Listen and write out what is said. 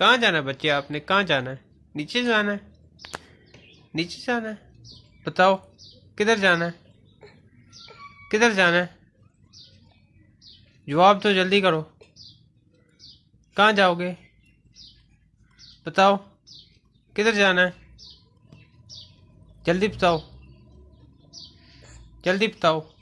कहाँ जाना बच्चे आपने कहाँ जाना है नीचे जाना है नीचे जाना है बताओ किधर जाना है किधर जाना है जवाब तो जल्दी करो कहाँ जाओगे बताओ किधर जाना है जल्दी बताओ जल्दी बताओ